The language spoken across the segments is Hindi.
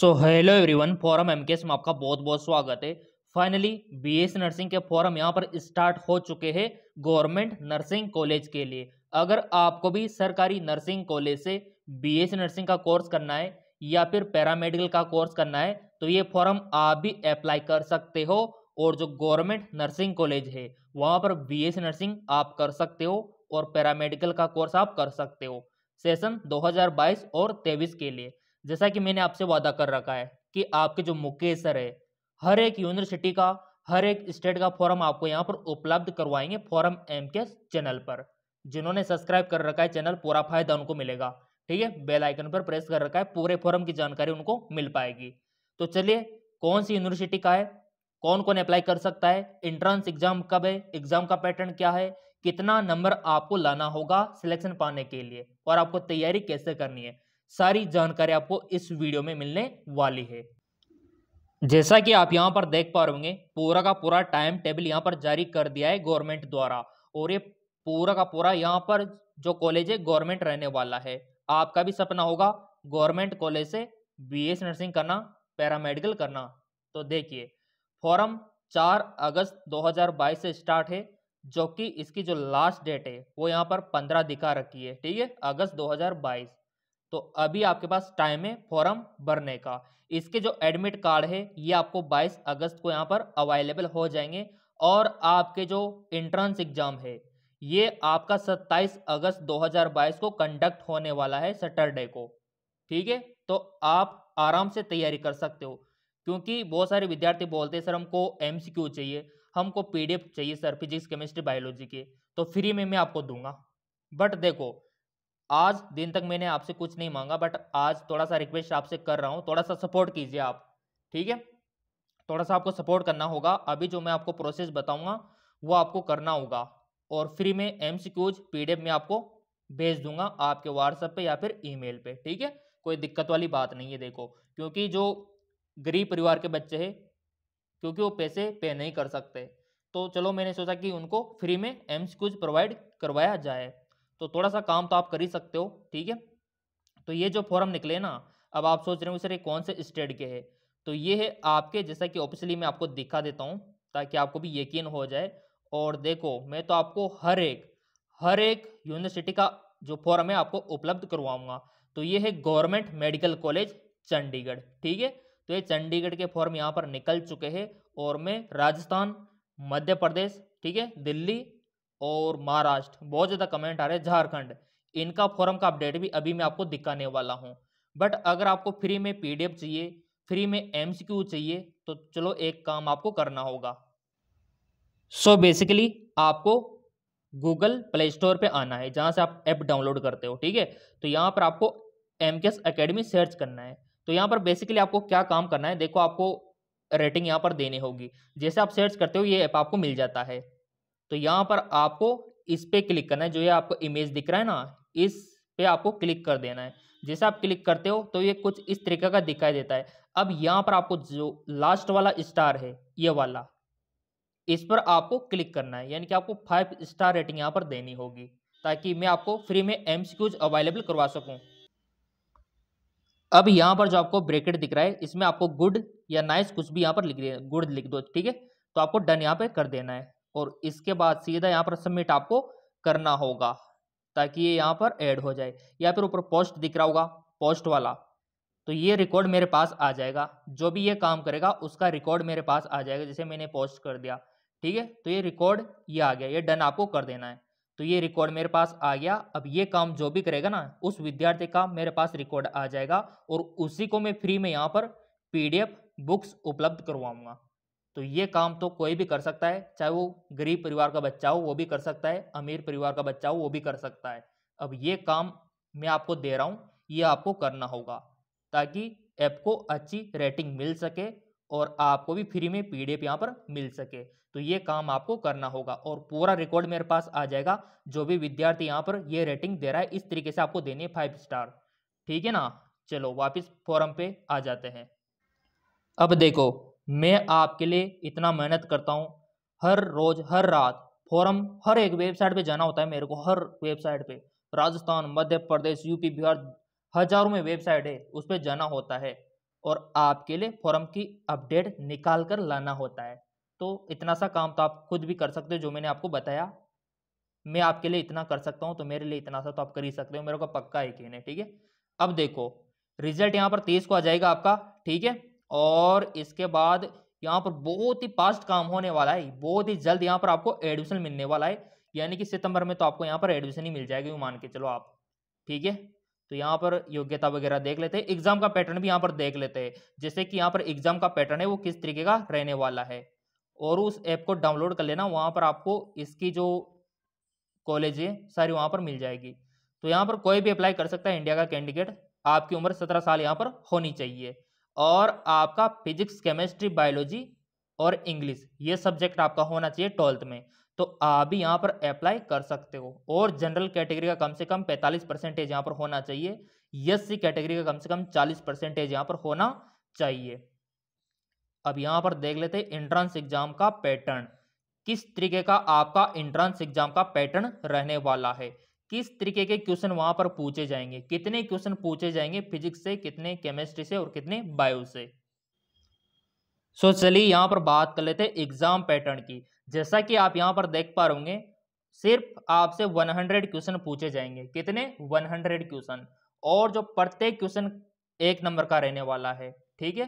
सो हेलो एवरीवन फॉरम एमकेएस में आपका बहुत बहुत स्वागत है फाइनली एस नर्सिंग के फॉरम यहाँ पर स्टार्ट हो चुके हैं गवर्नमेंट नर्सिंग कॉलेज के लिए अगर आपको भी सरकारी नर्सिंग कॉलेज से एस नर्सिंग का कोर्स करना है या फिर पैरामेडिकल का कोर्स करना है तो ये फॉरम आप भी अप्लाई कर सकते हो और जो गवर्नमेंट नर्सिंग कॉलेज है वहाँ पर एस नर्सिंग आप कर सकते हो और पैरामेडिकल का कोर्स आप कर सकते हो सेशन 2022 और 23 के लिए जैसा कि मैंने आपसे वादा कर रखा है कि आपके जो मुकेश सर है हर एक यूनिवर्सिटी का हर एक स्टेट का फॉर्म आपको यहाँ पर उपलब्ध करवाएंगे फॉर्म एम के चैनल पर जिन्होंने सब्सक्राइब कर रखा है चैनल पूरा फायदा उनको मिलेगा ठीक है बेल आइकन पर प्रेस कर रखा है पूरे फॉर्म की जानकारी उनको मिल पाएगी तो चलिए कौन सी यूनिवर्सिटी का है कौन कौन अप्लाई कर सकता है एंट्रेंस एग्जाम कब है एग्जाम का पैटर्न क्या है कितना नंबर आपको लाना होगा सिलेक्शन पाने के लिए और आपको तैयारी कैसे करनी है सारी जानकारी आपको इस वीडियो में मिलने वाली है जैसा कि आप यहाँ पर देख पा रहे होंगे पूरा का पूरा टाइम टेबल यहाँ पर जारी कर दिया है गवर्नमेंट द्वारा और ये पूरा का पूरा यहाँ पर जो कॉलेज है गवर्नमेंट रहने वाला है आपका भी सपना होगा गवर्नमेंट कॉलेज से बीएस नर्सिंग करना पैरामेडिकल करना तो देखिए फॉरम 4 अगस्त 2022 से स्टार्ट है जो कि इसकी जो लास्ट डेट है वो यहाँ पर 15 दिखा रखी है ठीक है अगस्त 2022 तो अभी आपके पास टाइम है फॉर्म भरने का इसके जो एडमिट कार्ड है ये आपको 22 अगस्त को यहाँ पर अवेलेबल हो जाएंगे और आपके जो इंट्रेंस एग्जाम है ये आपका 27 अगस्त 2022 को कंडक्ट होने वाला है सैटरडे को ठीक है तो आप आराम से तैयारी कर सकते हो क्योंकि बहुत सारे विद्यार्थी बोलते हैं सर हमको एम चाहिए हमको पी चाहिए सर फिजिक्स केमिस्ट्री बायोलॉजी के तो फ्री में मैं आपको दूंगा बट देखो आज दिन तक मैंने आपसे कुछ नहीं मांगा बट आज थोड़ा सा रिक्वेस्ट आपसे कर रहा हूँ थोड़ा सा सपोर्ट कीजिए आप ठीक है थोड़ा सा आपको सपोर्ट करना होगा अभी जो मैं आपको प्रोसेस बताऊंगा वो आपको करना होगा और फ्री में एम सी क्यूज में आपको भेज दूंगा आपके व्हाट्सएप पे या फिर ईमेल पे ठीक है कोई दिक्कत वाली बात नहीं है देखो क्योंकि जो गरीब परिवार के बच्चे हैं क्योंकि वो पैसे पे नहीं कर सकते तो चलो मैंने सोचा कि उनको फ्री में एम्स कुछ प्रोवाइड करवाया जाए तो थोड़ा सा काम तो आप कर ही सकते हो ठीक है तो ये जो फॉर्म निकले ना अब आप सोच रहे हो सर ये कौन से स्टेट के है तो ये है आपके जैसा कि ऑफिसली मैं आपको दिखा देता हूँ ताकि आपको भी यकीन हो जाए और देखो मैं तो आपको हर एक हर एक यूनिवर्सिटी का जो फॉर्म है आपको उपलब्ध करवाऊंगा तो ये है गवर्नमेंट मेडिकल कॉलेज चंडीगढ़ ठीक है तो ये चंडीगढ़ के फॉर्म यहाँ पर निकल चुके हैं और मैं राजस्थान मध्य प्रदेश ठीक है दिल्ली और महाराष्ट्र बहुत ज़्यादा कमेंट आ रहे हैं झारखंड इनका फॉर्म का अपडेट भी अभी मैं आपको दिखाने वाला हूँ बट अगर आपको फ्री में पीडीएफ चाहिए फ्री में एम चाहिए तो चलो एक काम आपको करना होगा सो so बेसिकली आपको गूगल प्ले स्टोर पे आना है जहाँ से आप ऐप डाउनलोड करते हो ठीक है तो यहाँ पर आपको एम के एस अकेडमी सर्च करना है तो यहाँ पर बेसिकली आपको क्या काम करना है देखो आपको रेटिंग यहाँ पर देनी होगी जैसे आप सर्च करते हो ये ऐप आपको मिल जाता है तो यहाँ पर आपको इस पर क्लिक करना है जो ये आपको इमेज दिख रहा है ना इस पे आपको क्लिक कर देना है जैसे आप क्लिक करते हो तो ये कुछ इस तरीके का दिखाई देता है अब यहाँ पर आपको जो लास्ट वाला स्टार है ये वाला इस पर आपको क्लिक करना है यानी कि आपको फाइव स्टार रेटिंग यहाँ पर देनी होगी ताकि मैं आपको फ्री में एम अवेलेबल करवा सकूँ अब यहाँ पर जो आपको ब्रेकेट दिख रहा है इसमें आपको गुड या नाइस कुछ भी यहाँ पर लिख दे गुड लिख दो ठीक है तो आपको डन यहाँ पे कर देना है और इसके बाद सीधा यहाँ पर सबमिट आपको करना होगा ताकि ये यहाँ पर ऐड हो जाए या फिर ऊपर पोस्ट दिख रहा होगा पोस्ट वाला तो ये रिकॉर्ड मेरे पास आ जाएगा जो भी ये काम करेगा उसका रिकॉर्ड मेरे पास आ जाएगा जैसे मैंने पोस्ट कर दिया ठीक है तो ये रिकॉर्ड ये आ गया ये डन आपको कर देना है तो ये रिकॉर्ड मेरे पास आ गया अब ये काम जो भी करेगा ना उस विद्यार्थी का मेरे पास रिकॉर्ड आ जाएगा और उसी को मैं फ्री में यहाँ पर पी बुक्स उपलब्ध करवाऊंगा तो ये काम तो कोई भी कर सकता है चाहे वो गरीब परिवार का बच्चा हो वो भी कर सकता है अमीर परिवार का बच्चा हो वो भी कर सकता है अब ये काम मैं आपको दे रहा हूँ ये आपको करना होगा ताकि ऐप को अच्छी रेटिंग मिल सके और आपको भी फ्री में पी डी एफ यहाँ पर मिल सके तो ये काम आपको करना होगा और पूरा रिकॉर्ड मेरे पास आ जाएगा जो भी विद्यार्थी यहाँ पर ये रेटिंग दे रहा है इस तरीके से आपको देनी है फाइव स्टार ठीक है ना चलो वापस फोरम पे आ जाते हैं अब देखो मैं आपके लिए इतना मेहनत करता हूँ हर रोज़ हर रात फॉरम हर एक वेबसाइट पे जाना होता है मेरे को हर वेबसाइट पे राजस्थान मध्य प्रदेश यूपी बिहार हजारों में वेबसाइट है उस पर जाना होता है और आपके लिए फॉरम की अपडेट निकाल कर लाना होता है तो इतना सा काम तो आप खुद भी कर सकते हो जो मैंने आपको बताया मैं आपके लिए इतना कर सकता हूँ तो मेरे लिए इतना सा तो आप कर ही सकते हो मेरे को पक्का यकीन है ठीक है अब देखो रिजल्ट यहाँ पर तेईस को आ जाएगा आपका ठीक है और इसके बाद यहाँ पर बहुत ही फास्ट काम होने वाला है बहुत ही जल्द यहाँ पर आपको एडमिशन मिलने वाला है यानी कि सितंबर में तो आपको यहाँ पर एडमिशन ही मिल जाएगी मान के चलो आप ठीक है तो यहाँ पर योग्यता वगैरह देख लेते हैं एग्जाम का पैटर्न भी यहाँ पर देख लेते हैं जैसे कि यहाँ पर एग्जाम का पैटर्न है वो किस तरीके का रहने वाला है और उस ऐप को डाउनलोड कर लेना वहाँ पर आपको इसकी जो कॉलेज है सारी वहाँ पर मिल जाएगी तो यहाँ पर कोई भी अप्लाई कर सकता है इंडिया का कैंडिडेट आपकी उम्र सत्रह साल यहाँ पर होनी चाहिए और आपका फिजिक्स केमिस्ट्री बायोलॉजी और इंग्लिश ये सब्जेक्ट आपका होना चाहिए ट्वेल्थ में तो आप भी यहाँ पर अप्लाई कर सकते हो और जनरल कैटेगरी का कम से कम 45 परसेंटेज यहाँ पर होना चाहिए एस सी कैटेगरी का कम से कम 40 परसेंटेज यहाँ पर होना चाहिए अब यहाँ पर देख लेते हैं एंट्रांस एग्जाम का पैटर्न किस तरीके का आपका एंट्रांस एग्जाम का पैटर्न रहने वाला है किस तरीके के क्वेश्चन वहां पर पूछे जाएंगे कितने क्वेश्चन पूछे जाएंगे फिजिक्स से कितने केमिस्ट्री से और कितने बायो से सो so, चलिए यहाँ पर बात कर लेते हैं एग्जाम पैटर्न की जैसा कि आप यहाँ पर देख पा रहे सिर्फ आपसे 100 क्वेश्चन पूछे जाएंगे कितने 100 क्वेश्चन और जो प्रत्येक क्वेश्चन एक नंबर का रहने वाला है ठीक है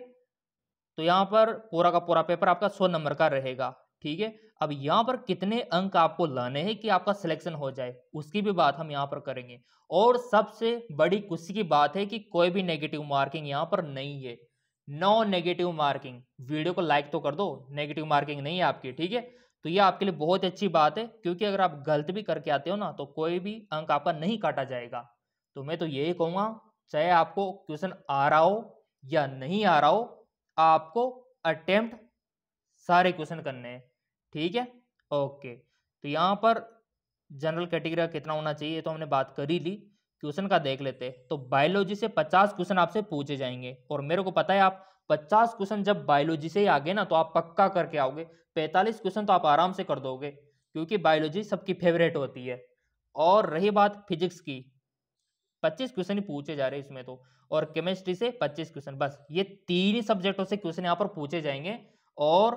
तो यहाँ पर पूरा का पूरा पेपर आपका सौ नंबर का रहेगा ठीक है अब यहाँ पर कितने अंक आपको लाने हैं कि आपका सिलेक्शन हो जाए उसकी भी बात हम यहाँ पर करेंगे और सबसे बड़ी खुशी की बात है कि कोई भी नेगेटिव मार्किंग यहाँ पर नहीं है नो नेगेटिव मार्किंग वीडियो को लाइक तो कर दो नेगेटिव मार्किंग नहीं है आपकी ठीक है तो ये आपके लिए बहुत अच्छी बात है क्योंकि अगर आप गलत भी करके आते हो ना तो कोई भी अंक आपका नहीं काटा जाएगा तो मैं तो यही कहूँगा चाहे आपको क्वेश्चन आ रहा हो या नहीं आ रहा हो आपको अटेम्प्ट सारे क्वेश्चन करने हैं ठीक है ओके तो यहाँ पर जनरल कैटेगरी का कितना होना चाहिए तो हमने बात कर ही ली क्वेश्चन का देख लेते तो बायोलॉजी से पचास क्वेश्चन आपसे पूछे जाएंगे और मेरे को पता है आप पचास क्वेश्चन जब बायोलॉजी से ही आगे ना तो आप पक्का करके आओगे पैंतालीस क्वेश्चन तो आप आराम से कर दोगे क्योंकि बायोलॉजी सबकी फेवरेट होती है और रही बात फिजिक्स की पच्चीस क्वेश्चन ही पूछे जा रहे हैं इसमें तो और केमिस्ट्री से पच्चीस क्वेश्चन बस ये तीन ही सब्जेक्टों से क्वेश्चन यहाँ पर पूछे जाएंगे और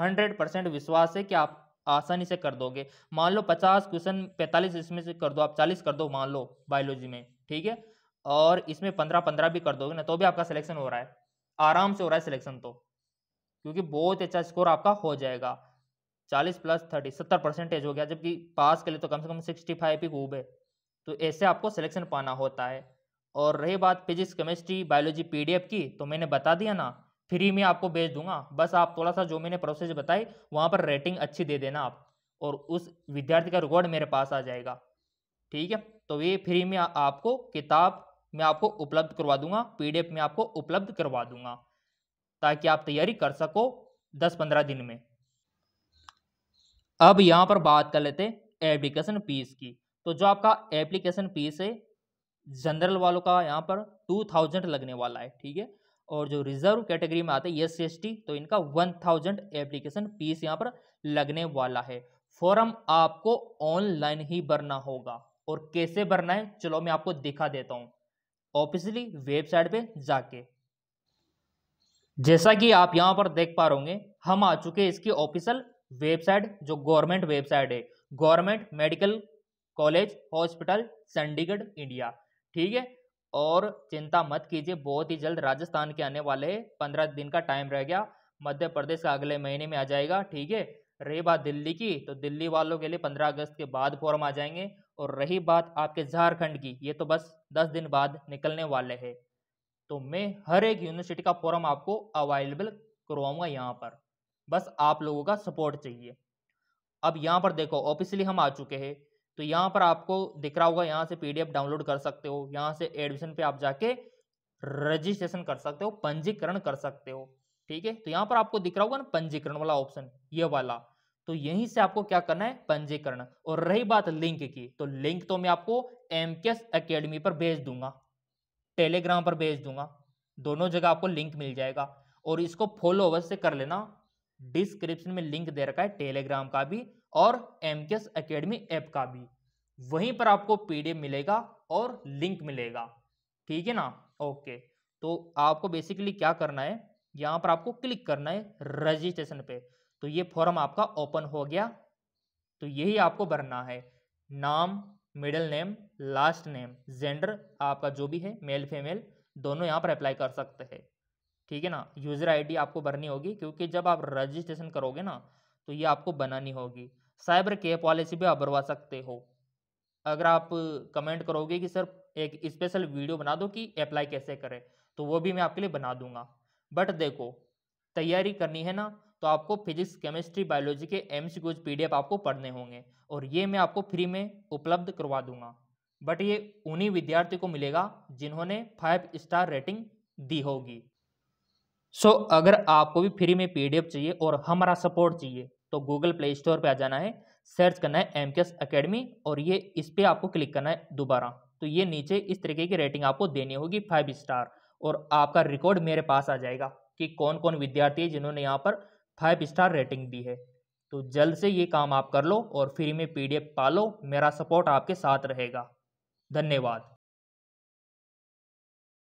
हंड्रेड परसेंट विश्वास है कि आप आसानी से कर दोगे मान लो पचास क्वेश्चन पैंतालीस इसमें से कर दो आप चालीस कर दो मान लो बायोलॉजी में ठीक है और इसमें पंद्रह पंद्रह भी कर दोगे ना तो भी आपका सिलेक्शन हो रहा है आराम से हो रहा है सिलेक्शन तो क्योंकि बहुत अच्छा स्कोर आपका हो जाएगा चालीस प्लस थर्टी सत्तर परसेंटेज हो गया जबकि पास के लिए तो कम से कम सिक्सटी फाइव ही खूब है तो ऐसे आपको सिलेक्शन पाना होता है और रही बात फिजिक्स केमिस्ट्री बायोलॉजी पीडीएफ की तो मैंने बता दिया ना फ्री में आपको भेज दूंगा बस आप थोड़ा सा जो मैंने प्रोसेस बताई वहाँ पर रेटिंग अच्छी दे देना आप और उस विद्यार्थी का रिकॉर्ड मेरे पास आ जाएगा ठीक है तो ये फ्री में आपको किताब मैं आपको उपलब्ध करवा दूंगा पीडीएफ में आपको उपलब्ध करवा दूंगा ताकि आप तैयारी कर सको दस पंद्रह दिन में अब यहाँ पर बात कर लेते हैं एप्लीकेशन फीस की तो जो आपका एप्लीकेशन फीस है जनरल वालों का यहाँ पर टू थाउजेंड लगने वाला है ठीक है और जो रिजर्व कैटेगरी में आते हैं एस सी तो इनका वन थाउजेंड एप्लीकेशन फीस यहाँ पर लगने वाला है फॉर्म आपको ऑनलाइन ही भरना होगा और कैसे भरना है चलो मैं आपको दिखा देता हूँ ऑफिसली वेबसाइट पे जाके जैसा कि आप यहाँ पर देख पा रहे हम आ चुके हैं इसकी ऑफिशियल वेबसाइट जो गवर्नमेंट वेबसाइट है government medical college hospital Chandigarh India ठीक है और चिंता मत कीजिए बहुत ही जल्द राजस्थान के आने वाले पंद्रह दिन का टाइम रह गया मध्य प्रदेश का अगले महीने में आ जाएगा ठीक है रही बात दिल्ली की तो दिल्ली वालों के लिए पंद्रह अगस्त के बाद फॉर्म आ जाएंगे और रही बात आपके झारखंड की ये तो बस दस दिन बाद निकलने वाले है तो मैं हर एक यूनिवर्सिटी का फॉर्म आपको अवेलेबल करवाऊंगा यहाँ पर बस आप लोगों का सपोर्ट चाहिए अब यहाँ पर देखो ऑफिशियली हम आ चुके हैं तो यहाँ पर आपको दिख रहा होगा यहाँ से पीडीएफ डाउनलोड कर सकते हो यहाँ से एडमिशन पे आप जाके रजिस्ट्रेशन कर सकते हो पंजीकरण कर सकते हो ठीक है तो यहाँ पर आपको दिख रहा होगा ना पंजीकरण वाला ऑप्शन ये वाला तो यहीं से आपको क्या करना है पंजीकरण और रही बात लिंक की तो लिंक तो मैं आपको एम के अकेडमी पर भेज दूंगा टेलीग्राम पर भेज दूंगा दोनों जगह आपको लिंक मिल जाएगा और इसको फॉलो अवश्य कर लेना डिस्क्रिप्शन में लिंक दे रखा है टेलीग्राम का भी और एम के एस अकेडमी ऐप का भी वहीं पर आपको पीडीएफ मिलेगा और लिंक मिलेगा ठीक है ना ओके तो आपको बेसिकली क्या करना है यहाँ पर आपको क्लिक करना है रजिस्ट्रेशन पे तो ये फॉर्म आपका ओपन हो गया तो यही आपको भरना है नाम middle name last name gender आपका जो भी है मेल फीमेल दोनों यहाँ पर अप्लाई कर सकते हैं ठीक है ना यूज़र आईडी आपको भरनी होगी क्योंकि जब आप रजिस्ट्रेशन करोगे ना तो ये आपको बनानी होगी साइबर केयर पॉलिसी भी आप भरवा सकते हो अगर आप कमेंट करोगे कि सर एक स्पेशल वीडियो बना दो कि अप्लाई कैसे करें तो वो भी मैं आपके लिए बना दूंगा बट देखो तैयारी करनी है ना तो आपको फिजिक्स केमिस्ट्री बायोलॉजी के एम सी क्यूज पी आपको पढ़ने होंगे और ये मैं आपको फ्री में उपलब्ध करवा दूंगा बट ये उन्हीं विद्यार्थी को मिलेगा जिन्होंने फाइव स्टार रेटिंग दी होगी सो so, अगर आपको भी फ्री में पीडीएफ चाहिए और हमारा सपोर्ट चाहिए तो गूगल प्ले स्टोर पर आ जाना है सर्च करना है एम के अकेडमी और ये इस पर आपको क्लिक करना है दोबारा तो ये नीचे इस तरीके की रेटिंग आपको देनी होगी फाइव स्टार और आपका रिकॉर्ड मेरे पास आ जाएगा कि कौन कौन विद्यार्थी है जिन्होंने यहाँ पर फाइव स्टार रेटिंग दी है तो जल्द से ये काम आप कर लो और फ्री में पी पा लो मेरा सपोर्ट आपके साथ रहेगा धन्यवाद